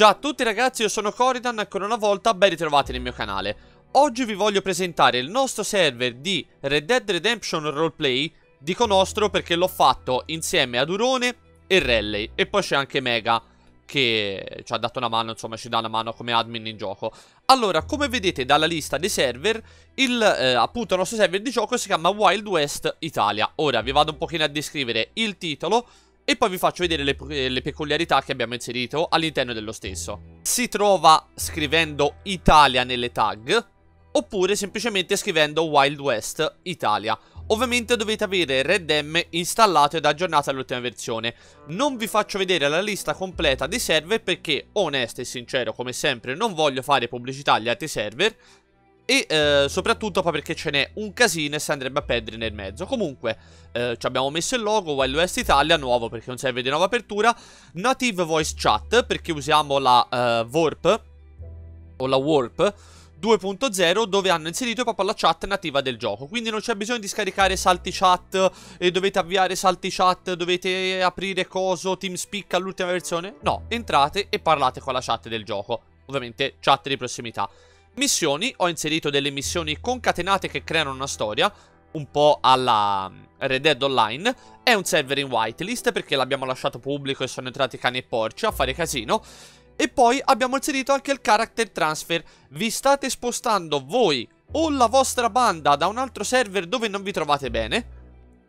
Ciao a tutti ragazzi, io sono Coridan, ancora una volta ben ritrovati nel mio canale. Oggi vi voglio presentare il nostro server di Red Dead Redemption Roleplay, dico nostro perché l'ho fatto insieme ad Urone e Rally, e poi c'è anche Mega che ci ha dato una mano, insomma ci dà una mano come admin in gioco. Allora, come vedete dalla lista dei server, il, eh, appunto il nostro server di gioco si chiama Wild West Italia. Ora vi vado un pochino a descrivere il titolo e poi vi faccio vedere le, eh, le peculiarità che abbiamo inserito all'interno dello stesso. Si trova scrivendo Italia nelle tag, oppure semplicemente scrivendo Wild West Italia. Ovviamente dovete avere Red M installato ed aggiornato all'ultima versione. Non vi faccio vedere la lista completa dei server perché, onesto e sincero come sempre, non voglio fare pubblicità agli altri server, e eh, soprattutto poi perché ce n'è un casino e si andrebbe a perdere nel mezzo Comunque eh, ci abbiamo messo il logo Wild West Italia nuovo perché non serve di nuova apertura Native Voice Chat perché usiamo la eh, Warp O la Warp 2.0 dove hanno inserito proprio la chat nativa del gioco Quindi non c'è bisogno di scaricare salti chat E dovete avviare salti chat Dovete aprire coso TeamSpeak all'ultima versione No, entrate e parlate con la chat del gioco Ovviamente chat di prossimità Missioni, ho inserito delle missioni concatenate che creano una storia, un po' alla mm, Red Dead Online. È un server in whitelist perché l'abbiamo lasciato pubblico e sono entrati cani e porci a fare casino. E poi abbiamo inserito anche il character transfer. Vi state spostando voi o la vostra banda da un altro server dove non vi trovate bene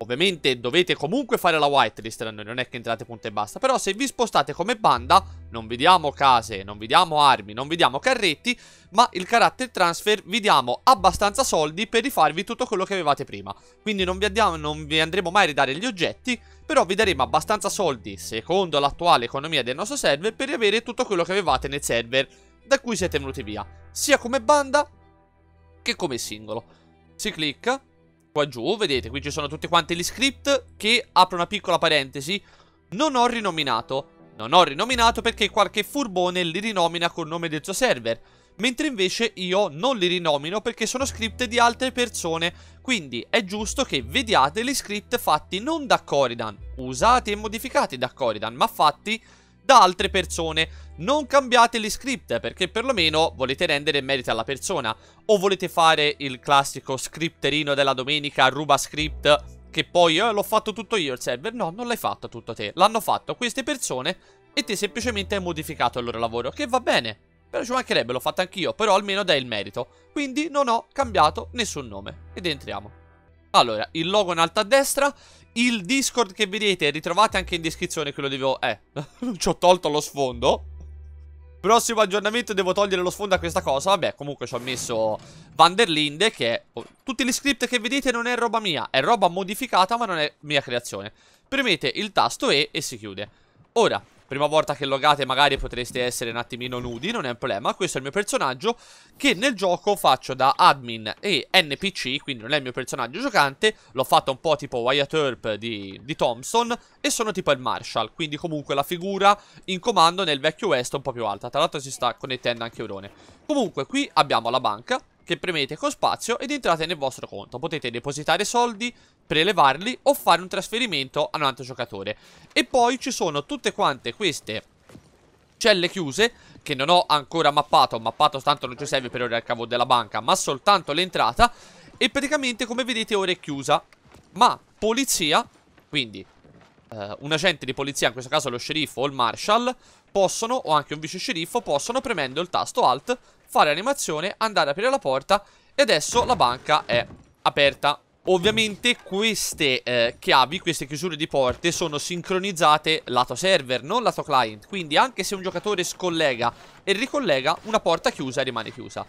Ovviamente dovete comunque fare la whitelist da noi, non è che entrate punto e basta. Però se vi spostate come banda, non vi diamo case, non vi diamo armi, non vi diamo carretti, ma il character transfer vi diamo abbastanza soldi per rifarvi tutto quello che avevate prima. Quindi non vi, andiamo, non vi andremo mai a ridare gli oggetti, però vi daremo abbastanza soldi, secondo l'attuale economia del nostro server, per riavere tutto quello che avevate nel server da cui siete venuti via, sia come banda che come singolo. Si clicca Qua giù, vedete, qui ci sono tutti quanti gli script che, apro una piccola parentesi, non ho rinominato. Non ho rinominato perché qualche furbone li rinomina col nome del suo server mentre invece io non li rinomino perché sono script di altre persone, quindi è giusto che vediate gli script fatti non da Coridan, usati e modificati da Coridan, ma fatti da altre persone. Non cambiate gli script perché perlomeno volete rendere merito alla persona o volete fare il classico scripterino della domenica ruba script che poi eh, l'ho fatto tutto io il server. No, non l'hai fatto tutto te. L'hanno fatto queste persone e te semplicemente hai modificato il loro lavoro, che va bene. Però ci mancherebbe, l'ho fatto anch'io, però almeno dai il merito. Quindi non ho cambiato nessun nome. Ed entriamo. Allora, il logo in alto a destra, il Discord che vedete ritrovate anche in descrizione quello lo devo... Eh, ci ho tolto lo sfondo. Prossimo aggiornamento devo togliere lo sfondo a questa cosa. Vabbè, comunque ci ho messo Vanderlinde che... è... Oh, tutti gli script che vedete non è roba mia, è roba modificata ma non è mia creazione. Premete il tasto E e si chiude. Ora, Prima volta che logate magari potreste essere un attimino nudi, non è un problema. Questo è il mio personaggio che nel gioco faccio da admin e NPC, quindi non è il mio personaggio giocante. L'ho fatto un po' tipo Wyatt Earp di, di Thompson e sono tipo il Marshall, quindi comunque la figura in comando nel vecchio West è un po' più alta. Tra l'altro si sta connettendo anche Eurone. Comunque qui abbiamo la banca che premete con spazio ed entrate nel vostro conto. Potete depositare soldi, prelevarli o fare un trasferimento a un altro giocatore. E poi ci sono tutte quante queste celle chiuse che non ho ancora mappato, mappato tanto non ci serve per ora il cavo della banca, ma soltanto l'entrata e praticamente come vedete ora è chiusa. Ma polizia, quindi eh, un agente di polizia, in questo caso lo sceriffo o il marshal, possono, o anche un vice sceriffo, possono premendo il tasto alt, fare animazione, andare ad aprire la porta e adesso la banca è aperta. Ovviamente queste eh, chiavi, queste chiusure di porte sono sincronizzate lato server, non lato client Quindi anche se un giocatore scollega e ricollega, una porta chiusa rimane chiusa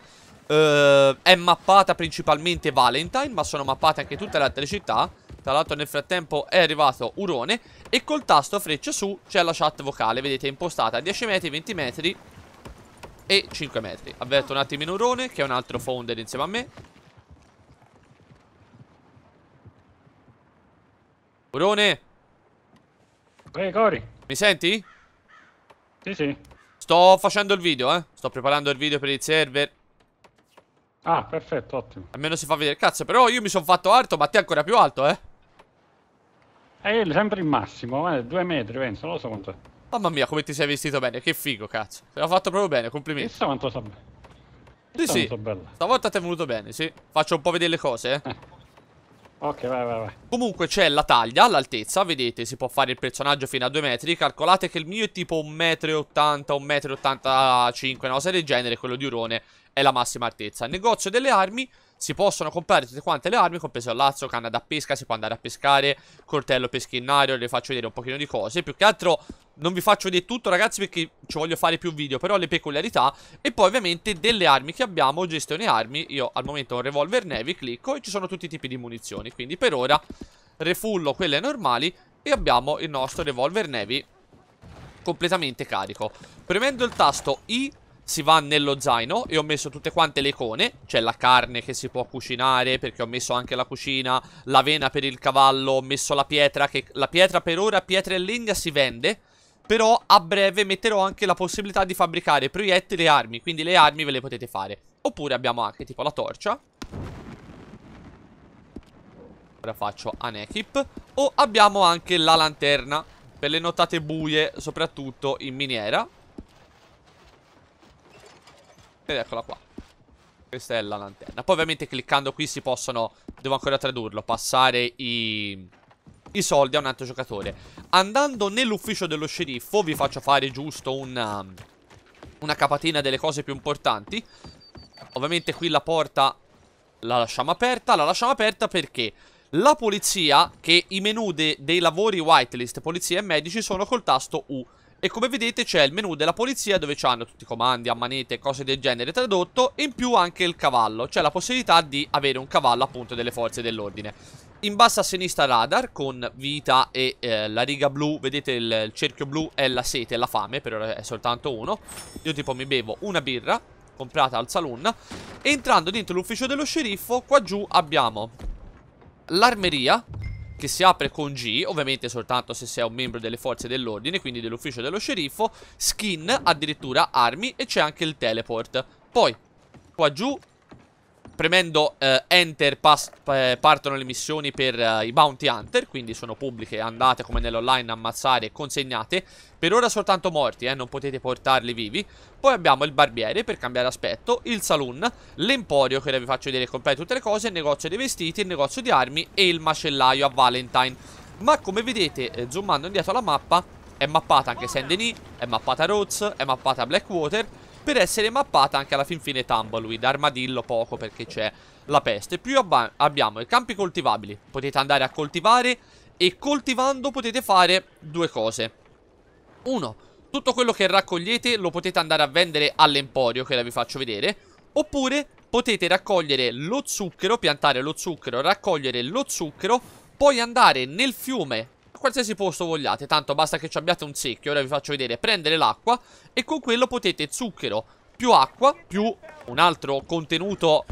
Uh, è mappata principalmente Valentine, ma sono mappate anche tutte le altre città. Tra l'altro nel frattempo è arrivato Urone E col tasto freccia su c'è la chat vocale Vedete è impostata a 10 metri, 20 metri E 5 metri Avverto un attimino Urone che è un altro founder insieme a me Urone Ehi Cori Mi senti? Sì sì Sto facendo il video eh Sto preparando il video per il server Ah, perfetto, ottimo. Almeno si fa vedere. Cazzo, però io mi sono fatto alto, ma te ancora più alto, eh. È sempre il massimo, guarda, eh, due metri, penso, non lo so quanto è. Mamma mia, come ti sei vestito bene, che figo, cazzo. Te l'ha fatto proprio bene, complimenti. Chissà quanto sta bene. Sì, sì. Stavolta ti è venuto bene, sì. Faccio un po' vedere le cose, eh. eh. Ok, vai, vai, vai. Comunque c'è la taglia, l'altezza, vedete, si può fare il personaggio fino a due metri. Calcolate che il mio è tipo un metro e ottanta, 1,80 m, 1,85 m, una cosa del genere, quello di Urone è la massima altezza. Negozio delle armi, si possono comprare tutte quante le armi, compreso il lazzo, canna da pesca, si può andare a pescare, coltello peschinario, le faccio vedere un pochino di cose. Più che altro non vi faccio vedere tutto ragazzi perché ci voglio fare più video, però le peculiarità e poi ovviamente delle armi che abbiamo, gestione armi. Io al momento ho un revolver navy, clicco e ci sono tutti i tipi di munizioni, quindi per ora refullo quelle normali e abbiamo il nostro revolver navy completamente carico. Premendo il tasto I si va nello zaino e ho messo tutte quante le icone, cioè la carne che si può cucinare perché ho messo anche la cucina, l'avena per il cavallo, ho messo la pietra che la pietra per ora, pietra e legna si vende, però a breve metterò anche la possibilità di fabbricare proiettili e armi, quindi le armi ve le potete fare. Oppure abbiamo anche tipo la torcia. Ora faccio equip. O abbiamo anche la lanterna per le nottate buie, soprattutto in miniera. Ed eccola qua. Questa è la lanterna. Poi ovviamente cliccando qui si possono, devo ancora tradurlo, passare i, i soldi a un altro giocatore. Andando nell'ufficio dello sceriffo vi faccio fare giusto una, um, una capatina delle cose più importanti. Ovviamente qui la porta la lasciamo aperta, la lasciamo aperta perché la polizia, che i menu de dei lavori whitelist, polizia e medici sono col tasto U. E come vedete c'è il menu della polizia dove c'hanno tutti i comandi, a manete, cose del genere tradotto E in più anche il cavallo, cioè la possibilità di avere un cavallo appunto delle forze dell'ordine In basso a sinistra radar con vita e eh, la riga blu, vedete il, il cerchio blu è la sete, e la fame, per ora è soltanto uno Io tipo mi bevo una birra, comprata al saloon Entrando dentro l'ufficio dello sceriffo, qua giù abbiamo l'armeria che si apre con G, ovviamente soltanto se sei un membro delle forze dell'ordine, quindi dell'ufficio dello sceriffo, skin, addirittura armi e c'è anche il teleport. Poi, qua giù premendo eh, enter pass, eh, partono le missioni per eh, i bounty hunter, quindi sono pubbliche, andate come nell'online, ammazzate e consegnate. Per ora soltanto morti, eh, non potete portarli vivi. Poi abbiamo il barbiere per cambiare aspetto, il saloon, l'emporio che ora vi faccio vedere compare tutte le cose, il negozio dei vestiti, il negozio di armi e il macellaio a Valentine. Ma come vedete, eh, zoomando indietro la mappa, è mappata anche Saint-Denis, è mappata Rhodes, è mappata Blackwater per essere mappata anche alla fin fine Tumbleweed, armadillo poco perché c'è la peste. Più abbiamo i campi coltivabili, potete andare a coltivare e coltivando potete fare due cose. Uno, tutto quello che raccogliete lo potete andare a vendere all'emporio che ora vi faccio vedere, oppure potete raccogliere lo zucchero, piantare lo zucchero, raccogliere lo zucchero, poi andare nel fiume qualsiasi posto vogliate, tanto basta che ci abbiate un secchio, ora vi faccio vedere, prendere l'acqua e con quello potete zucchero più acqua più un altro contenuto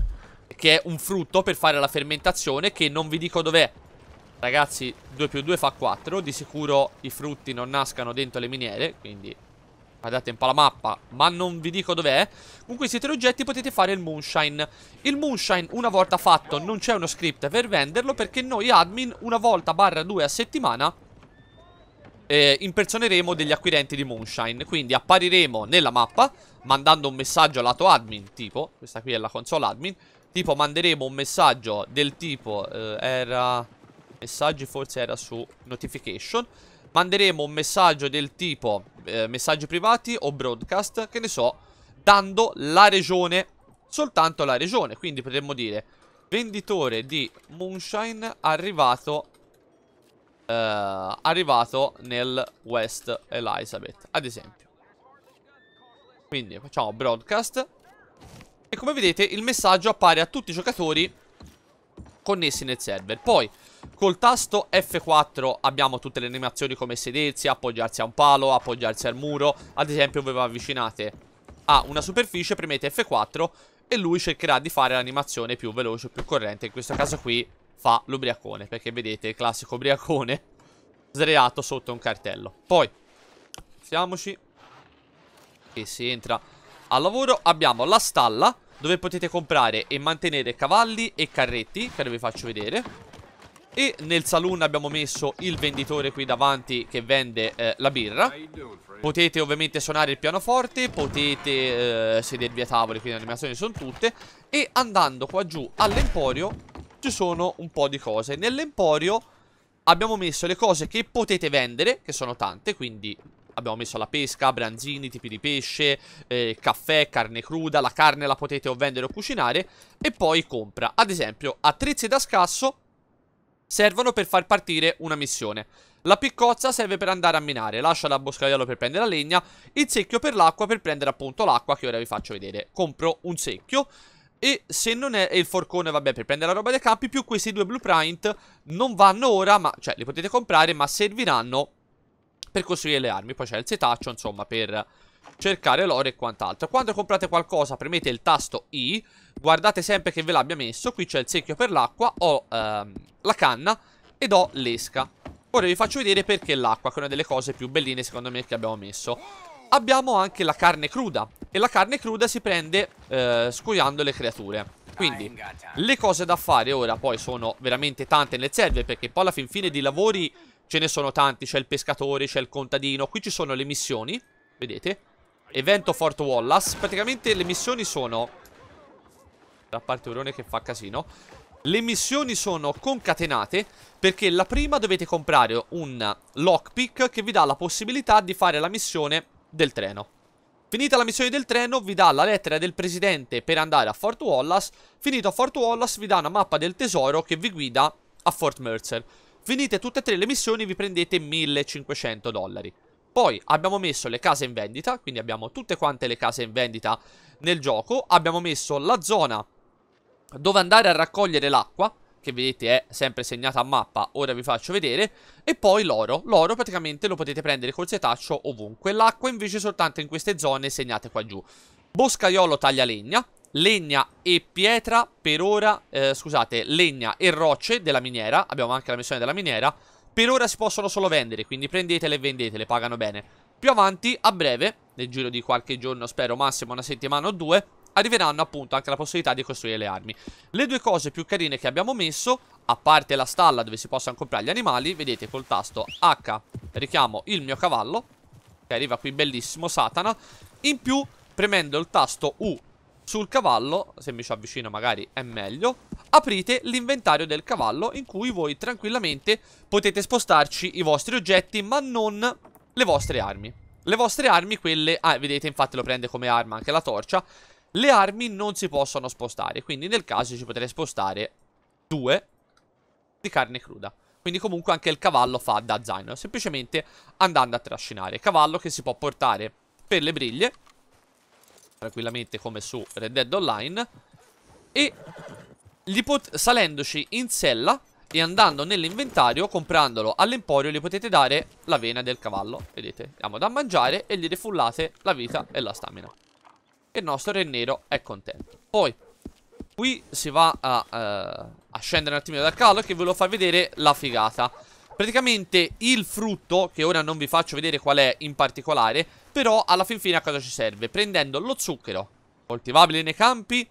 che è un frutto per fare la fermentazione che non vi dico dov'è. Ragazzi, 2 più 2 fa 4, di sicuro i frutti non nascano dentro le miniere, quindi Guardate un po' la mappa, ma non vi dico dov'è. Con questi tre oggetti potete fare il moonshine. Il moonshine, una volta fatto, non c'è uno script per venderlo perché noi admin, una volta barra due a settimana, eh, impersoneremo degli acquirenti di moonshine. Quindi appariremo nella mappa, mandando un messaggio al lato admin, tipo, questa qui è la console admin, tipo manderemo un messaggio del tipo, eh, era... Messaggi forse era su notification manderemo un messaggio del tipo eh, messaggi privati o broadcast, che ne so, dando la regione, soltanto la regione. Quindi potremmo dire venditore di moonshine arrivato, eh, arrivato nel West Elizabeth, ad esempio. Quindi facciamo broadcast. E come vedete il messaggio appare a tutti i giocatori connessi nel server. Poi Col tasto F4 abbiamo tutte le animazioni come sedersi, appoggiarsi a un palo, appoggiarsi al muro. Ad esempio voi vi avvicinate a una superficie, premete F4 e lui cercherà di fare l'animazione più veloce, più corrente. In questo caso qui fa l'ubriacone, perché vedete il classico ubriacone sdraiato sotto un cartello. Poi, siamoci, e si entra al lavoro. Abbiamo la stalla, dove potete comprare e mantenere cavalli e carretti, che vi faccio vedere. E nel saloon abbiamo messo il venditore qui davanti che vende eh, la birra Potete ovviamente suonare il pianoforte, potete eh, sedervi a tavoli, quindi le animazioni sono tutte E andando qua giù all'emporio ci sono un po' di cose Nell'emporio abbiamo messo le cose che potete vendere, che sono tante, quindi abbiamo messo la pesca, branzini, tipi di pesce, eh, caffè, carne cruda, la carne la potete o vendere o cucinare e poi compra, ad esempio attrezzi da scasso servono per far partire una missione. La piccozza serve per andare a minare, lascia la boscaiolo per prendere la legna, il secchio per l'acqua per prendere appunto l'acqua che ora vi faccio vedere. Compro un secchio e se non è il forcone, vabbè, per prendere la roba dei campi, più questi due blueprint non vanno ora, ma, cioè li potete comprare, ma serviranno per costruire le armi. Poi c'è il setaccio, insomma, per cercare l'oro e quant'altro. Quando comprate qualcosa premete il tasto I, guardate sempre che ve l'abbia messo, qui c'è il secchio per l'acqua, ho ehm, la canna ed ho l'esca. Ora vi faccio vedere perché l'acqua, che è una delle cose più belline secondo me che abbiamo messo. Abbiamo anche la carne cruda e la carne cruda si prende eh, scuoiando le creature. Quindi le cose da fare ora poi sono veramente tante nel server perché poi alla fin fine di lavori ce ne sono tanti, c'è il pescatore, c'è il contadino, qui ci sono le missioni, vedete? Evento Fort Wallace Praticamente le missioni sono Da parte Urone che fa casino Le missioni sono concatenate Perché la prima dovete comprare un lockpick Che vi dà la possibilità di fare la missione del treno Finita la missione del treno vi dà la lettera del presidente per andare a Fort Wallace Finito a Fort Wallace vi dà una mappa del tesoro che vi guida a Fort Mercer Finite tutte e tre le missioni vi prendete 1500 dollari poi abbiamo messo le case in vendita, quindi abbiamo tutte quante le case in vendita nel gioco. Abbiamo messo la zona dove andare a raccogliere l'acqua, che vedete è sempre segnata a mappa, ora vi faccio vedere, e poi l'oro, l'oro praticamente lo potete prendere col setaccio ovunque, l'acqua invece soltanto in queste zone segnate qua giù. Boscaiolo taglia legna, legna e pietra per ora, eh, scusate, legna e rocce della miniera, abbiamo anche la missione della miniera, per ora si possono solo vendere, quindi prendetele e vendetele, pagano bene. Più avanti, a breve, nel giro di qualche giorno, spero massimo una settimana o due, arriveranno appunto anche la possibilità di costruire le armi. Le due cose più carine che abbiamo messo, a parte la stalla dove si possono comprare gli animali, vedete col tasto H richiamo il mio cavallo, che arriva qui bellissimo, Satana, in più premendo il tasto U sul cavallo, se mi ci avvicino magari è meglio, aprite l'inventario del cavallo in cui voi tranquillamente potete spostarci i vostri oggetti ma non le vostre armi. Le vostre armi, quelle... Ah, vedete, infatti lo prende come arma anche la torcia. Le armi non si possono spostare, quindi nel caso ci potrei spostare due di carne cruda. Quindi comunque anche il cavallo fa da zaino, semplicemente andando a trascinare. Cavallo che si può portare per le briglie, tranquillamente come su Red Dead Online, e salendoci in sella e andando nell'inventario, comprandolo all'emporio, gli potete dare la vena del cavallo. Vedete, diamo da mangiare e gli refullate la vita e la stamina. E il nostro re nero è contento. Poi, qui si va a, uh, a scendere un attimino dal cavallo che ve lo fa vedere la figata. Praticamente il frutto, che ora non vi faccio vedere qual è in particolare, però alla fin fine a cosa ci serve? Prendendo lo zucchero, coltivabile nei campi,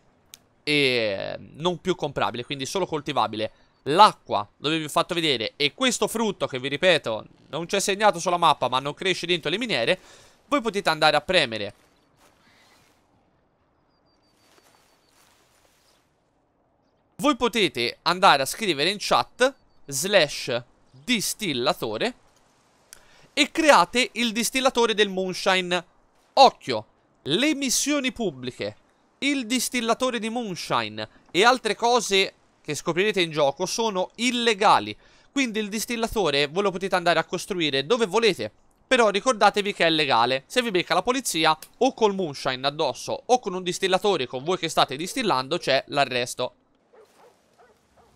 e non più comprabile, quindi solo coltivabile. L'acqua, dove vi ho fatto vedere, e questo frutto che vi ripeto non c'è segnato sulla mappa ma non cresce dentro le miniere, voi potete andare a premere Voi potete andare a scrivere in chat slash distillatore e create il distillatore del moonshine. Occhio, le missioni pubbliche il distillatore di moonshine e altre cose che scoprirete in gioco sono illegali. Quindi il distillatore voi lo potete andare a costruire dove volete. Però ricordatevi che è legale. Se vi becca la polizia, o col moonshine addosso, o con un distillatore con voi che state distillando, c'è l'arresto.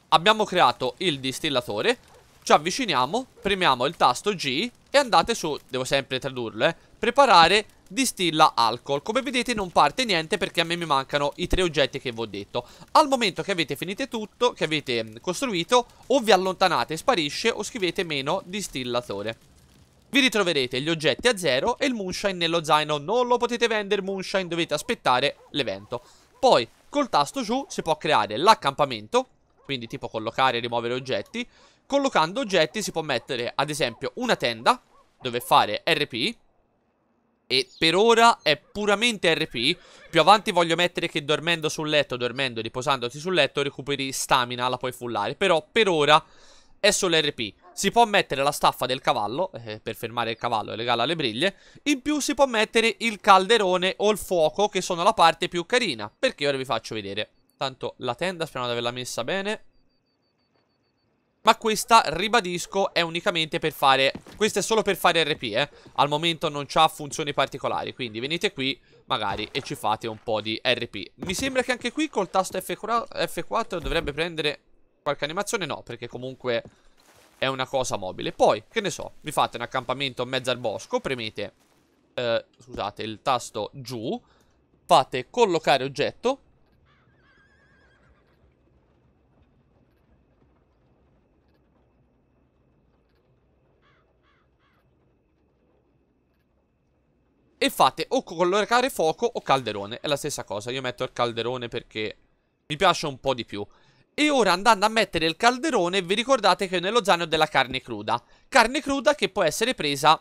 Abbiamo creato il distillatore. Ci avviciniamo, premiamo il tasto G e andate su, devo sempre tradurlo, eh, preparare distilla alcol Come vedete non parte niente perché a me mi mancano i tre oggetti che vi ho detto Al momento che avete finito tutto, che avete mm, costruito O vi allontanate e sparisce o scrivete meno distillatore vi ritroverete gli oggetti a zero e il moonshine nello zaino, non lo potete vendere moonshine, dovete aspettare l'evento. Poi col tasto giù si può creare l'accampamento, quindi tipo collocare e rimuovere oggetti. Collocando oggetti si può mettere ad esempio una tenda, dove fare RP, e per ora è puramente RP. Più avanti voglio mettere che dormendo sul letto, dormendo, riposandoti sul letto, recuperi stamina, la puoi fullare. Però per ora è solo RP. Si può mettere la staffa del cavallo, eh, per fermare il cavallo e legarla alle briglie. In più si può mettere il calderone o il fuoco, che sono la parte più carina. Perché ora vi faccio vedere. Tanto la tenda, speriamo di averla messa bene. Ma questa, ribadisco, è unicamente per fare... Questa è solo per fare RP, eh. Al momento non ha funzioni particolari, quindi venite qui, magari, e ci fate un po' di RP. Mi sembra che anche qui col tasto F4 dovrebbe prendere qualche animazione. No, perché comunque è una cosa mobile. Poi, che ne so, vi fate un accampamento in mezzo al bosco, premete, eh, scusate, il tasto giù, fate collocare oggetto, E fate o collocare fuoco o calderone È la stessa cosa, io metto il calderone perché mi piace un po' di più e ora andando a mettere il calderone vi ricordate che nello zaino della carne cruda Carne cruda che può essere presa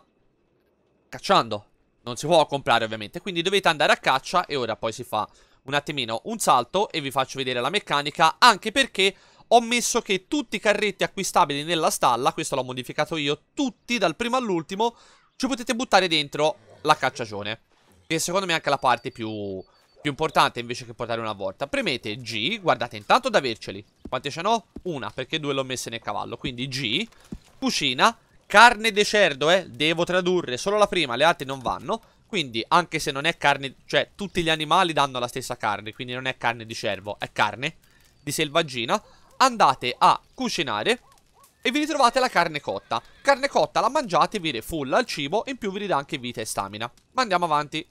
cacciando Non si può comprare ovviamente Quindi dovete andare a caccia e ora poi si fa un attimino un salto e vi faccio vedere la meccanica Anche perché ho messo che tutti i carretti acquistabili nella stalla Questo l'ho modificato io Tutti dal primo all'ultimo ci potete buttare dentro la cacciagione. Che secondo me è anche la parte più, più importante invece che portare una volta. Premete G, guardate intanto da averceli. Quante ce n'ho? Una, perché due l'ho messa nel cavallo. Quindi G, cucina, carne de cerdo, eh. Devo tradurre solo la prima, le altre non vanno. Quindi, anche se non è carne, cioè tutti gli animali danno la stessa carne, quindi non è carne di cervo, è carne di selvaggina. Andate a cucinare e vi ritrovate la carne cotta. Carne cotta la mangiate, vi refulla al cibo e in più vi ridà anche vita e stamina. Ma andiamo avanti.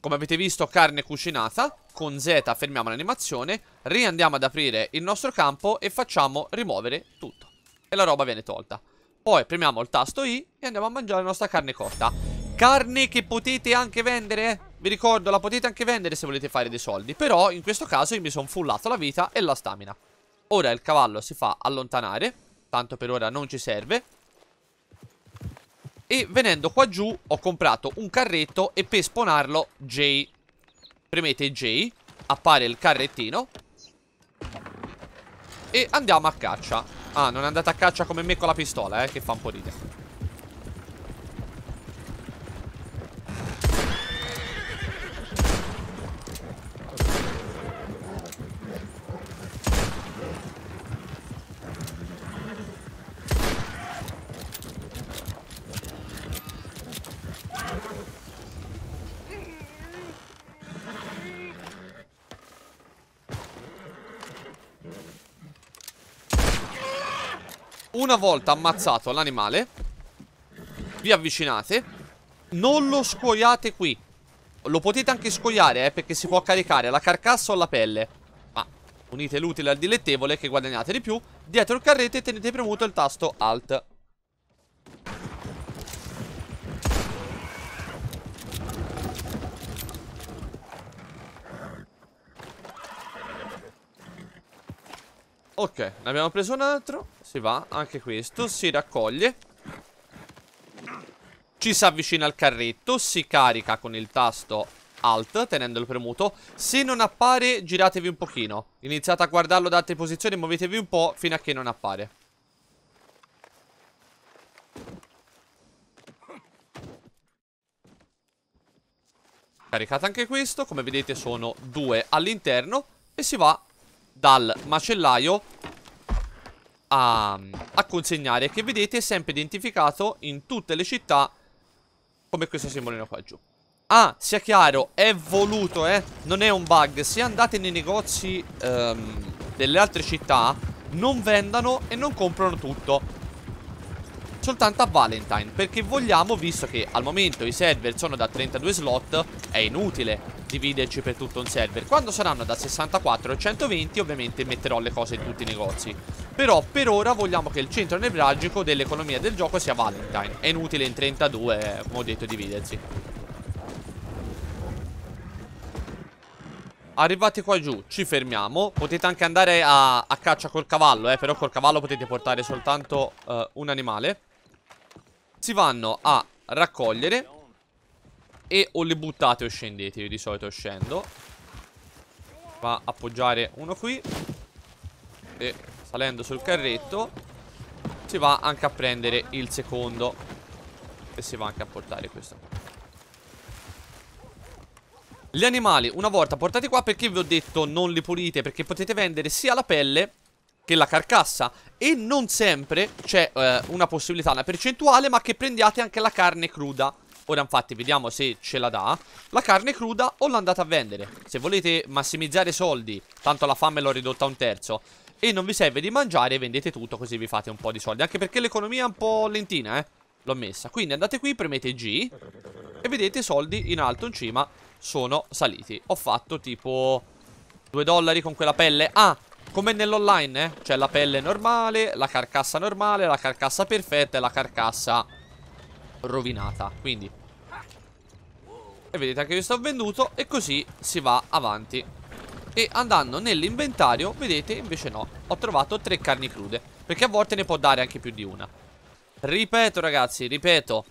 Come avete visto, carne cucinata. Con Z fermiamo l'animazione, riandiamo ad aprire il nostro campo e facciamo rimuovere tutto. E la roba viene tolta. Poi premiamo il tasto I e andiamo a mangiare la nostra carne cotta. Carne che potete anche vendere, vi ricordo, la potete anche vendere se volete fare dei soldi, però in questo caso io mi sono fullato la vita e la stamina. Ora il cavallo si fa allontanare, tanto per ora non ci serve. E venendo qua giù ho comprato un carretto e per spawnarlo J. Premete J, appare il carrettino e andiamo a caccia. Ah, non è andata a caccia come me con la pistola, eh, che fa un po' ridere. una volta ammazzato l'animale Vi avvicinate Non lo scuoiate qui Lo potete anche scuoiare eh, Perché si può caricare la carcassa o la pelle Ma unite l'utile al dilettevole Che guadagnate di più Dietro il carrete tenete premuto il tasto Alt Ok, ne abbiamo preso un altro si va, anche questo, si raccoglie Ci si avvicina al carretto, si carica con il tasto Alt, tenendolo premuto Se non appare, giratevi un pochino Iniziate a guardarlo da altre posizioni, muovetevi un po' fino a che non appare Caricate anche questo, come vedete sono due all'interno E si va dal macellaio a, a consegnare Che vedete è sempre identificato in tutte le città Come questo simbolino qua giù Ah, sia chiaro, è voluto, eh Non è un bug Se andate nei negozi um, delle altre città Non vendano e non comprano tutto soltanto a Valentine Perché vogliamo, visto che al momento i server sono da 32 slot È inutile dividerci per tutto un server Quando saranno da 64 o 120 ovviamente metterò le cose in tutti i negozi però per ora vogliamo che il centro nevralgico dell'economia del gioco sia Valentine È inutile in 32, come ho detto, dividersi Arrivati qua giù, ci fermiamo Potete anche andare a, a caccia col cavallo, eh Però col cavallo potete portare soltanto uh, un animale Si vanno a raccogliere E o le buttate o scendete Io di solito scendo Va a appoggiare uno qui E salendo sul carretto si va anche a prendere il secondo e si va anche a portare questo gli animali una volta portati qua perché vi ho detto non li pulite perché potete vendere sia la pelle che la carcassa e non sempre c'è eh, una possibilità, una percentuale ma che prendiate anche la carne cruda Ora infatti vediamo se ce la dà La carne cruda o l'andate a vendere Se volete massimizzare soldi Tanto la fame l'ho ridotta a un terzo e non vi serve di mangiare e vendete tutto così vi fate un po' di soldi Anche perché l'economia è un po' lentina, eh L'ho messa Quindi andate qui, premete G E vedete i soldi in alto in cima sono saliti Ho fatto tipo 2 dollari con quella pelle Ah, come nell'online, eh C'è la pelle normale, la carcassa normale, la carcassa perfetta e la carcassa rovinata Quindi E vedete anche io sto venduto e così si va avanti e andando nell'inventario, vedete, invece no Ho trovato tre carni crude Perché a volte ne può dare anche più di una Ripeto ragazzi, ripeto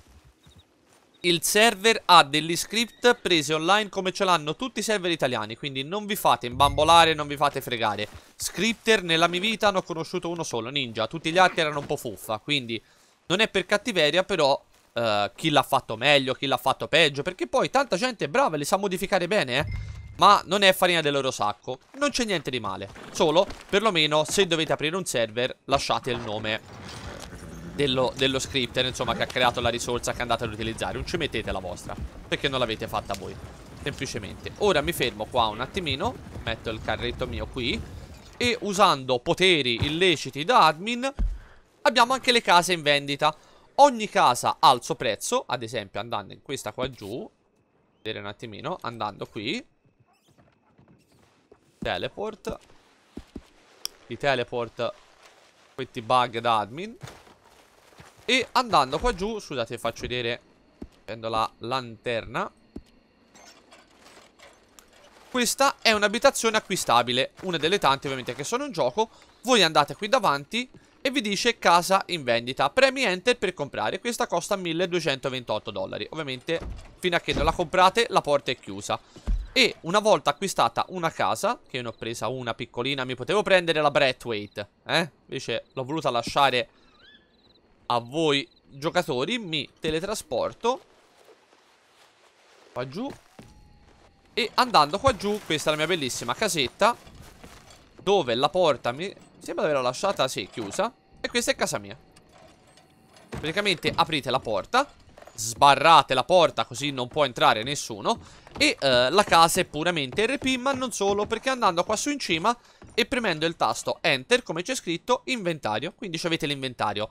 il server ha degli script presi online come ce l'hanno tutti i server italiani Quindi non vi fate imbambolare, non vi fate fregare Scripter nella mia vita ne ho conosciuto uno solo, Ninja Tutti gli altri erano un po' fuffa Quindi non è per cattiveria però uh, chi l'ha fatto meglio, chi l'ha fatto peggio Perché poi tanta gente è brava e li sa modificare bene eh ma non è farina del loro sacco Non c'è niente di male Solo, perlomeno, se dovete aprire un server Lasciate il nome dello, dello scripter, insomma, che ha creato la risorsa che andate ad utilizzare. Non ci mettete la vostra, perché non l'avete fatta voi, semplicemente. Ora mi fermo qua un attimino, metto il carretto mio qui, e usando poteri illeciti da admin, abbiamo anche le case in vendita. Ogni casa ha il suo prezzo, ad esempio andando in questa qua giù, vedere un attimino, andando qui, Teleport. Ti teleport questi bug da admin. E andando qua giù, scusate, faccio vedere. Prendo la lanterna. Questa è un'abitazione acquistabile, una delle tante ovviamente che sono in gioco. Voi andate qui davanti e vi dice casa in vendita. Premi enter per comprare, questa costa 1228 dollari. Ovviamente fino a che non la comprate la porta è chiusa. E una volta acquistata una casa, che io ne ho presa una piccolina, mi potevo prendere la Breathwaite, eh? Invece l'ho voluta lasciare a voi giocatori, mi teletrasporto qua giù e andando qua giù, questa è la mia bellissima casetta dove la porta mi sembra di averla lasciata, sì, chiusa e questa è casa mia. Praticamente aprite la porta, sbarrate la porta così non può entrare nessuno e eh, la casa è puramente RP, ma non solo, perché andando qua su in cima e premendo il tasto Enter, come c'è scritto, inventario. Quindi avete l'inventario.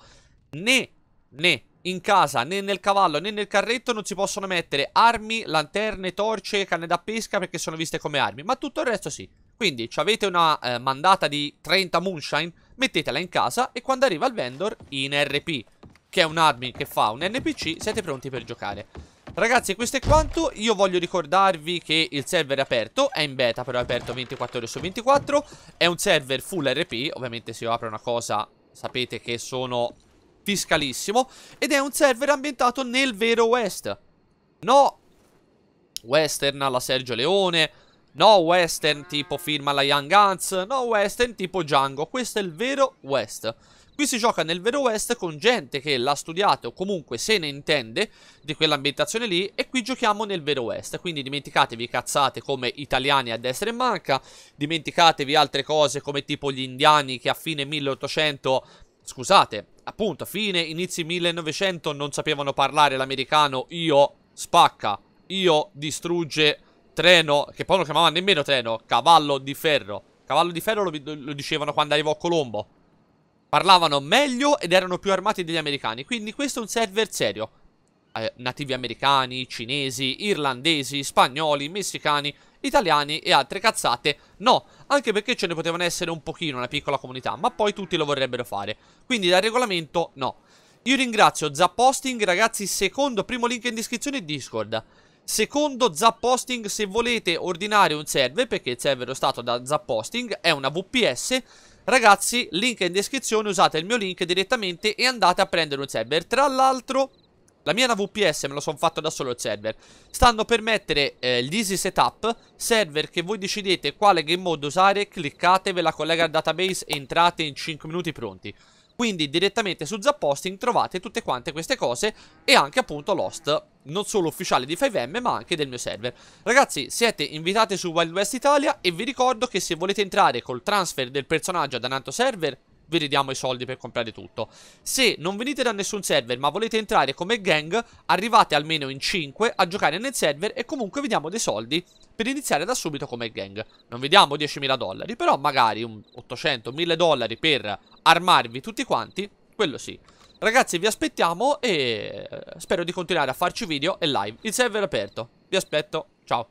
Né, né in casa, né nel cavallo, né nel carretto non si possono mettere armi, lanterne, torce, canne da pesca, perché sono viste come armi. Ma tutto il resto sì. Quindi avete una eh, mandata di 30 moonshine, mettetela in casa e quando arriva il vendor in RP, che è un un'armi che fa un NPC, siete pronti per giocare. Ragazzi questo è quanto Io voglio ricordarvi che il server è aperto È in beta però è aperto 24 ore su 24 È un server full RP Ovviamente se io apro una cosa Sapete che sono fiscalissimo Ed è un server ambientato nel vero West No Western alla Sergio Leone No western tipo firma la Young Guns No western tipo Django Questo è il vero West Qui si gioca nel vero West con gente che l'ha studiato o comunque se ne intende di quell'ambientazione lì e qui giochiamo nel vero West, quindi dimenticatevi cazzate come italiani a destra e manca, dimenticatevi altre cose come tipo gli indiani che a fine 1800 scusate, appunto, a fine, inizi 1900 non sapevano parlare l'americano, io spacca, io distrugge treno, che poi non chiamavano nemmeno treno, cavallo di ferro. Cavallo di ferro lo, lo dicevano quando arrivò Colombo parlavano meglio ed erano più armati degli americani, quindi questo è un server serio. Eh, nativi americani, cinesi, irlandesi, spagnoli, messicani, italiani e altre cazzate, no, anche perché ce ne potevano essere un pochino, una piccola comunità, ma poi tutti lo vorrebbero fare, quindi da regolamento no. Io ringrazio Zapposting, ragazzi, secondo, primo link in descrizione e Discord. Secondo Zapposting, se volete ordinare un server, perché il server è stato da Zapposting, è una VPS Ragazzi, link in descrizione, usate il mio link direttamente e andate a prendere un server. Tra l'altro, la mia VPS me lo sono fatto da solo il server. Stanno per mettere eh, gli setup, server che voi decidete quale game mode usare, cliccate, ve la collega al database, e entrate in 5 minuti pronti. Quindi direttamente su Zapposting trovate tutte quante queste cose e anche appunto l'host non solo ufficiale di 5M ma anche del mio server. Ragazzi siete invitati su Wild West Italia e vi ricordo che se volete entrare col transfer del personaggio ad un altro server vi ridiamo i soldi per comprare tutto. Se non venite da nessun server ma volete entrare come gang, arrivate almeno in 5 a giocare nel server e comunque vi diamo dei soldi per iniziare da subito come gang. Non vi diamo 10.000 dollari, però magari 800-1000 dollari per armarvi tutti quanti, quello sì. Ragazzi vi aspettiamo e spero di continuare a farci video e live. Il server è aperto. Vi aspetto, ciao.